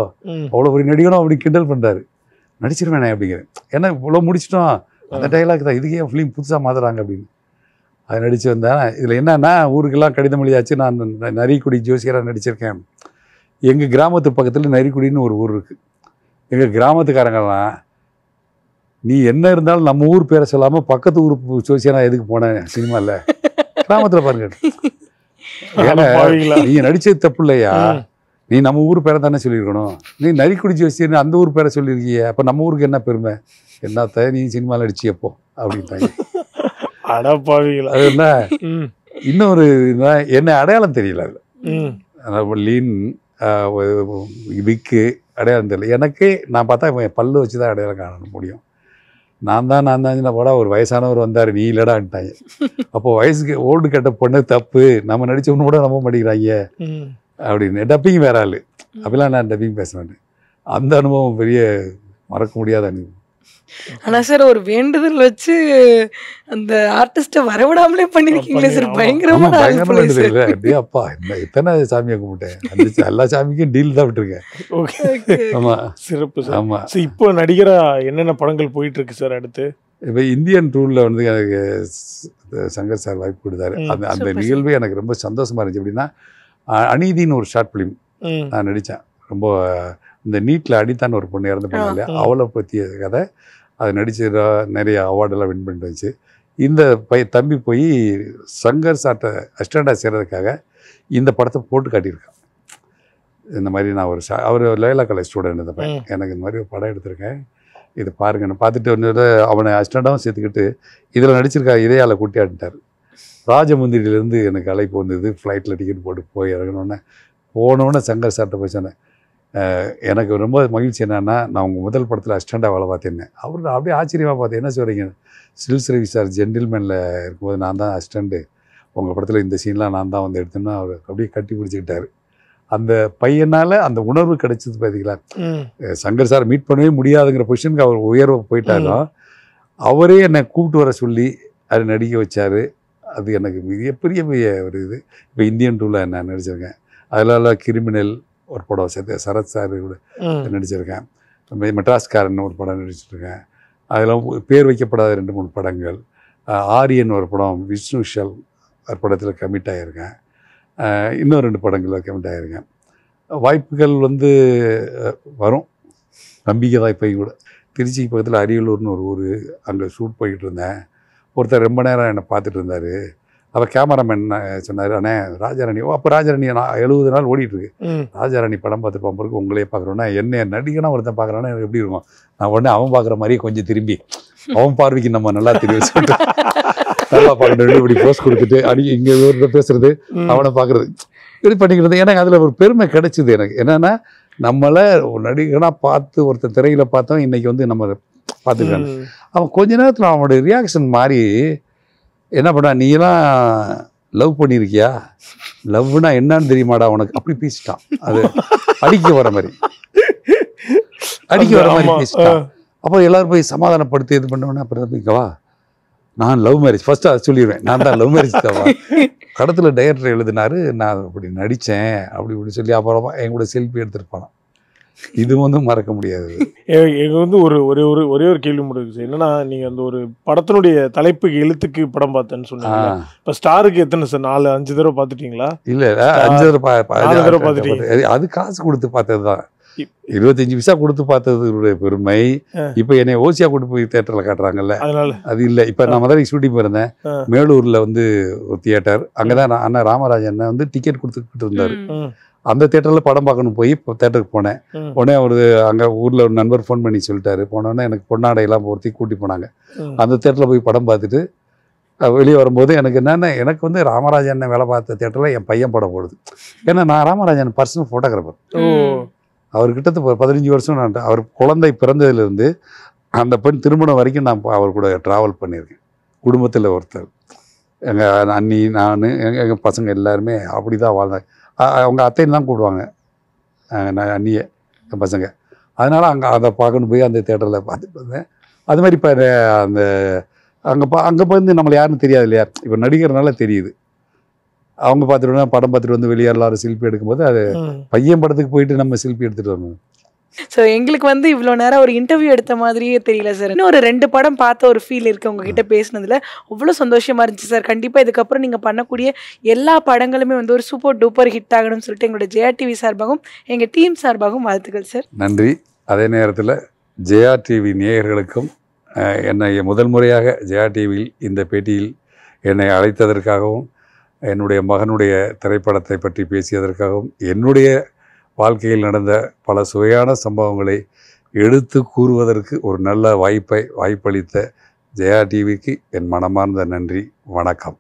அவ்வளோ ஒரு நடிகனும் அப்படி கிண்டல் பண்ணுறாரு நடிச்சிருவேனே அப்படிங்கிறேன் ஏன்னா இவ்வளோ முடிச்சிட்டோம் அந்த டைலாக் தான் இதுக்கே ஃபிலிம் புதுசாக மாதிராங்க அப்படின்னு அது நடிச்சு வந்தேன் இதில் என்னென்னா ஊருக்கெல்லாம் கடிதம் மொழியாச்சு நான் நரிக்குடி ஜோசியராக நடிச்சிருக்கேன் எங்கள் கிராமத்து பக்கத்தில் நரிக்குடின்னு ஒரு ஊர் இருக்குது எங்கள் கிராமத்துக்காரங்கெல்லாம் நீ என்ன இருந்தாலும் நம்ம ஊர் பேரை சொல்லாமல் பக்கத்து ஊர் ஜோசியராக எதுக்கு போனேன் சினிமாவில் கிராமத்தில் பாருங்க ஏன்னா நீ நடித்தது தப்பு இல்லையா நீ நம்ம ஊர் பேரை தானே சொல்லியிருக்கணும் நீ நரிக்குடி ஜோசியன்னு அந்த ஊர் பேரை சொல்லியிருக்கிய அப்போ நம்ம ஊருக்கு என்ன பெருமை என்னத்த நீ சினிமாவில் நடிச்சு எப்போ அப்படின்ட்டாங்க அது என்ன இன்னொரு என்ன அடையாளம் தெரியல அதில் லீன் விக்கு அடையாளம் தெரியல எனக்கு நான் பார்த்தா பல்லு வச்சு தான் அடையாளம் காண முடியும் நான் தான் நான் தான் போடா ஒரு வயசானவர் வந்தார் நீ இல்லடான்ட்டாங்க அப்போ வயசுக்கு ஓல்டு கட்ட பொண்ணு தப்பு நம்ம நடிச்சவனு கூட நம்ப மாட்டேங்கிறாங்க அப்படின்னு டப்பிங் வேற ஆள் அப்படிலாம் நான் டப்பிங் பேசினேன் அந்த அனுபவம் பெரிய மறக்க முடியாத அனுபவம் ஆனால் சார் ஒரு வேண்டுதல் வச்சு அந்த ஆர்டிஸ்ட்டை வரவிடாமலே பண்ணியிருக்கீங்களே சார் பயங்கரமான அப்பா இத்தனை சாமியை கும்பிட்டேன் எல்லா சாமிக்கும் டீல் தான் விட்டுருக்கேன் ஓகே ஆமாம் சிறப்பு சார் ஆமாம் சார் இப்போ நடிகராக என்னென்ன படங்கள் போயிட்டு இருக்கு சார் அடுத்து இப்போ இந்தியன் டூரில் வந்து எனக்கு சங்கர் சார் வாய்ப்பு கொடுத்தாரு அந்த அந்த நிகழ்வு எனக்கு ரொம்ப சந்தோஷமாக இருந்துச்சு எப்படின்னா அநீதின்னு ஒரு ஷார்ட் ஃபிலிம் நான் நடித்தேன் ரொம்ப இந்த நீட்டில் அடித்தான் ஒரு பொண்ணு இறந்து போனாங்க அவளை பற்றிய கதை அது நடித்து நிறைய அவார்டெல்லாம் வின் பண்ணிட்டு வந்துச்சு இந்த பை தம்பி போய் சங்கர் சாட்டை அஸ்டாண்டாக செய்கிறதுக்காக இந்த படத்தை போட்டு காட்டியிருக்கான் இந்த மாதிரி நான் ஒரு அவர் லைலா காலேஜ் ஸ்டூடெண்ட் இந்த பையன் எனக்கு இந்த மாதிரி ஒரு படம் எடுத்திருக்கேன் இதை பாருங்கன்னு பார்த்துட்டு வந்து அவனை அஸ்டாண்டாகவும் சேர்த்துக்கிட்டு இதில் நடிச்சிருக்கா இதே ஆளை ஆட்டிட்டார் ராஜமுந்திரியிலேருந்து எனக்கு அழைப்பு வந்தது ஃப்ளைட்டில் டிக்கெட் போட்டு போய் இறங்கணுன்னே போனோன்னே சங்கர் சார்ட்ட போய் சொன்னேன் எனக்கு ரொம்ப மகிழ்ச்சி என்னென்னா நான் உங்கள் முதல் படத்தில் அஸ்டண்டாக வேலை பார்த்துருந்தேன் அவர் அப்படியே ஆச்சரியமாக பார்த்தேன் என்ன சொல்கிறீங்க சிவில் சர்வீஸ் சார் ஜென்டில்மேனில் இருக்கும்போது நான் தான் அஸ்டண்டு உங்கள் படத்தில் இந்த சீன்லாம் நான் தான் வந்து எடுத்தேன்னா அவர் அப்படியே கட்டி பிடிச்சிக்கிட்டார் அந்த பையனால் அந்த உணர்வு கிடைச்சது பார்த்தீங்களா சங்கர் சார் மீட் பண்ணவே முடியாதுங்கிற பொசிஷனுக்கு அவர் உயர்வு போயிட்டாலும் அவரே என்னை கூப்பிட்டு வர சொல்லி அது நடிக்க வச்சார் அது எனக்கு மிகப்பெரிய பெரிய ஒரு இது இப்போ இந்தியன் டூவில் நான் நடிச்சிருக்கேன் அதில் கிரிமினல் ஒரு படம் சேர்த்து சரத் சார் கூட நடிச்சிருக்கேன் மெட்ராஸ்காரன் ஒரு படம் நடிச்சிருக்கேன் அதெல்லாம் பேர் வைக்கப்படாத ரெண்டு மூணு படங்கள் ஆரியன் ஒரு படம் விஷ்ணு ஷல் ஒரு படத்தில் கமிட் ஆகியிருக்கேன் இன்னும் ரெண்டு படங்களில் கமிட் ஆகியிருக்கேன் வாய்ப்புகள் வந்து வரும் நம்பிக்கை தான் இப்போ கூட திருச்சி பக்கத்தில் அரியலூர்னு ஒரு ஊர் அங்கே ஷூட் போய்கிட்டு இருந்தேன் ஒருத்தர் ரொம்ப நேரம் என்னை பார்த்துட்டு இருந்தார் அப்போ கேமராமேன் சொன்னார் அண்ணே ராஜாராணி ஓ அப்போ ராஜாராணி நான் எழுபது நாள் ஓடிட்டுருக்கு ராஜாராணி படம் பார்த்து பிறகு உங்களே பார்க்குறோன்னா என்ன நடிகனா ஒருத்தன் பார்க்குறானே எப்படி இருக்கும் நான் உடனே அவன் பார்க்குற மாதிரியே கொஞ்சம் திரும்பி அவன் பார்வைக்கு நம்ம நல்லா தெரியும் சொல்லிட்டு நல்லா பார்க்கணும் இப்படி போஸ் கொடுத்துட்டு அடி இங்கே இவர்கிட்ட பேசுறது அவனை பார்க்குறது இப்படி பண்ணிக்கிறது எனக்கு அதில் ஒரு பெருமை கிடைச்சிது எனக்கு என்னென்னா நம்மளை ஒரு நடிகனாக பார்த்து ஒருத்தர் திரையில் பார்த்தோம் இன்றைக்கி வந்து நம்ம பார்த்துக்கிறாங்க அவன் கொஞ்ச நேரத்தில் அவனோட ரியாக்ஷன் மாறி என்ன பண்ணா நீலாம் லவ் பண்ணியிருக்கியா லவ்னா என்னன்னு தெரியுமாடா உனக்கு அப்படி பேசிட்டான் அது அடிக்க வர மாதிரி அடிக்க வர மாதிரி பேசிட்டான் அப்போ எல்லாரும் போய் சமாதானப்படுத்தி இது பண்ணோன்னா அப்புறம் போய்க்கவா நான் லவ் மேரேஜ் ஃபஸ்ட்டு அதை சொல்லிடுவேன் நான் தான் லவ் மேரேஜ் தவா படத்தில் டைரக்டர் எழுதினாரு நான் அப்படி நடித்தேன் அப்படி இப்படி சொல்லி அப்புறமா என் கூட செல்ஃபி எடுத்துருப்பானா இது வந்து மறக்க முடியாது இது வந்து ஒரு ஒரே ஒரு ஒரே ஒரு கேள்வி முடிவு சார் என்னன்னா நீங்க அந்த ஒரு படத்தினுடைய தலைப்புக்கு எழுத்துக்கு படம் பார்த்தேன்னு சொன்னீங்க இப்ப ஸ்டாருக்கு எத்தனை சார் நாலு அஞ்சு தடவை பார்த்துட்டீங்களா இல்ல அஞ்சு தடவை பார்த்துட்டீங்க அது காசு கொடுத்து பார்த்ததுதான் இருபத்தஞ்சு விசா கொடுத்து பார்த்ததுடைய பெருமை இப்ப என்னை ஓசியா கொண்டு போய் தேட்டர்ல காட்டுறாங்கல்ல அது இல்ல இப்ப நான் மதுரை ஷூட்டிங் போயிருந்தேன் மேலூர்ல வந்து ஒரு தியேட்டர் அங்கதான் அண்ணா ராமராஜன் வந்து டிக்கெட் கொடுத்துக்கிட்டு இருந்தாரு அந்த தேட்டரில் படம் பார்க்கணும் போய் இப்போ தேட்டருக்கு போனேன் உடனே அவர் அங்கே ஊரில் ஒரு நண்பர் ஃபோன் பண்ணி சொல்லிட்டாரு போனோடனே எனக்கு பொன்னாடையெல்லாம் பொருத்தி கூட்டி போனாங்க அந்த தேட்டரில் போய் படம் பார்த்துட்டு வெளியே வரும்போது எனக்கு என்னென்ன எனக்கு வந்து ராமராஜன் வேலை பார்த்த தேட்டரில் என் பையன் படம் போடுது ஏன்னா நான் ராமராஜன் பர்சனல் ஃபோட்டோகிராஃபர் அவர் கிட்ட பதினஞ்சு வருஷம் நான் அவர் குழந்தை பிறந்ததுலேருந்து அந்த பெண் திருமணம் வரைக்கும் நான் அவர் கூட ட்ராவல் பண்ணியிருக்கேன் குடும்பத்தில் ஒருத்தர் எங்கள் அண்ணி நான் எங்கள் பசங்க எல்லாருமே அப்படி தான் வாழ்ந்தேன் அவங்க அத்தைன்னு தான் கூடுவாங்க நான் அண்ணியை என் பசங்க அதனால் அங்கே அதை பார்க்கணும் போய் அந்த தேட்டரில் பார்த்துட்டு வந்தேன் அது மாதிரி இப்போ அந்த அங்கே பா அங்கே போயிருந்து நம்மளை யாருன்னு தெரியாது இல்லையா இப்போ நடிகர்னால தெரியுது அவங்க பார்த்துட்டு படம் பார்த்துட்டு வந்து வெளியே எல்லாரும் செல்ஃபி எடுக்கும்போது அது பையன் படத்துக்கு போயிட்டு நம்ம செல்ஃபி எடுத்துகிட்டு வரணும் ஸோ எங்களுக்கு வந்து இவ்வளோ நேரம் ஒரு இன்டர்வியூ எடுத்த மாதிரியே தெரியல சார் இன்னும் ஒரு ரெண்டு படம் பார்த்த ஒரு ஃபீல் இருக்குது உங்ககிட்ட பேசினதில் அவ்வளோ சந்தோஷமாக இருந்துச்சு சார் கண்டிப்பாக இதுக்கப்புறம் நீங்கள் பண்ணக்கூடிய எல்லா படங்களுமே வந்து ஒரு சூப்பர் டூப்பர் ஹிட் ஆகணும்னு சொல்லிட்டு எங்களோட ஜெயா டிவி சார்பாகவும் எங்கள் டீம் சார்பாகவும் வாழ்த்துக்கள் சார் நன்றி அதே நேரத்தில் ஜெயா டிவி நேயர்களுக்கும் என்னை முதல் முறையாக ஜெயா டிவியில் இந்த பேட்டியில் என்னை அழைத்ததற்காகவும் என்னுடைய மகனுடைய திரைப்படத்தை பற்றி பேசியதற்காகவும் என்னுடைய வாழ்க்கையில் நடந்த பல சுவையான சம்பவங்களை எடுத்து கூறுவதற்கு ஒரு நல்ல வாய்ப்பை வாய்ப்பளித்த ஜெயா டிவிக்கு என் மனமார்ந்த நன்றி வணக்கம்